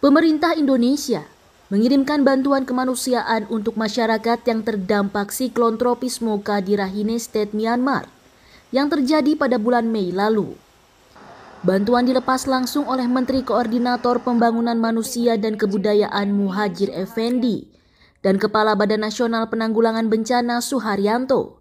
Pemerintah Indonesia mengirimkan bantuan kemanusiaan untuk masyarakat yang terdampak siklon tropis Moka di Rahine State Myanmar yang terjadi pada bulan Mei lalu. Bantuan dilepas langsung oleh Menteri Koordinator Pembangunan Manusia dan Kebudayaan Muhajir Effendi dan Kepala Badan Nasional Penanggulangan Bencana Suharyanto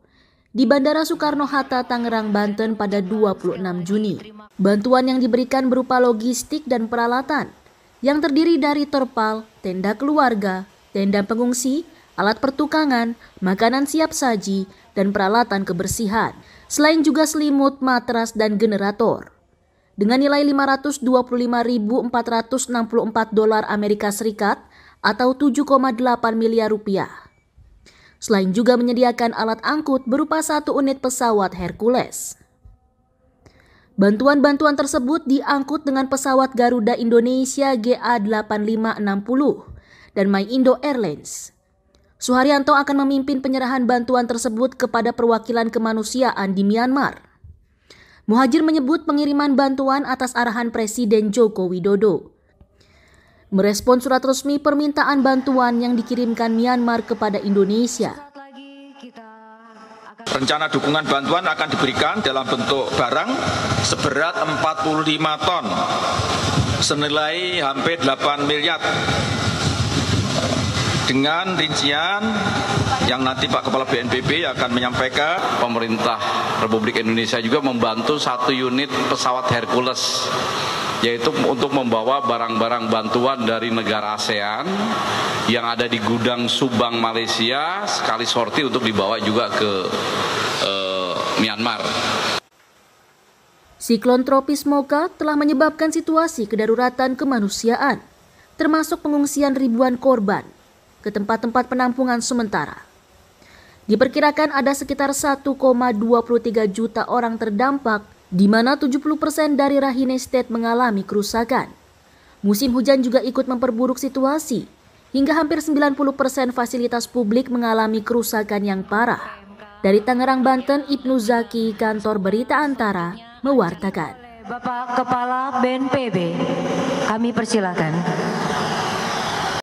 di Bandara Soekarno-Hatta, Tangerang, Banten pada 26 Juni. Bantuan yang diberikan berupa logistik dan peralatan, yang terdiri dari terpal, tenda keluarga, tenda pengungsi, alat pertukangan, makanan siap saji, dan peralatan kebersihan, selain juga selimut, matras, dan generator. Dengan nilai 525.464 dolar Amerika Serikat atau 7,8 miliar rupiah. Selain juga menyediakan alat angkut berupa satu unit pesawat Hercules. Bantuan-bantuan tersebut diangkut dengan pesawat Garuda Indonesia GA8560 dan My Indo Airlines. Suharyanto akan memimpin penyerahan bantuan tersebut kepada perwakilan kemanusiaan di Myanmar. Muhajir menyebut pengiriman bantuan atas arahan Presiden Joko Widodo. Merespon surat resmi permintaan bantuan yang dikirimkan Myanmar kepada Indonesia, Rencana dukungan bantuan akan diberikan dalam bentuk barang seberat 45 ton senilai hampir 8 miliar dengan rincian yang nanti Pak Kepala BNPB akan menyampaikan pemerintah Republik Indonesia juga membantu satu unit pesawat Hercules yaitu untuk membawa barang-barang bantuan dari negara ASEAN yang ada di gudang Subang Malaysia sekali sorti untuk dibawa juga ke eh, Myanmar. Siklon tropis Moka telah menyebabkan situasi kedaruratan kemanusiaan, termasuk pengungsian ribuan korban ke tempat-tempat penampungan sementara. Diperkirakan ada sekitar 1,23 juta orang terdampak di mana 70% dari Rahine State mengalami kerusakan. Musim hujan juga ikut memperburuk situasi, hingga hampir 90% fasilitas publik mengalami kerusakan yang parah. Dari Tangerang, Banten, Ibnu Zaki, kantor berita antara, mewartakan. Bapak Kepala BNPB, kami persilakan.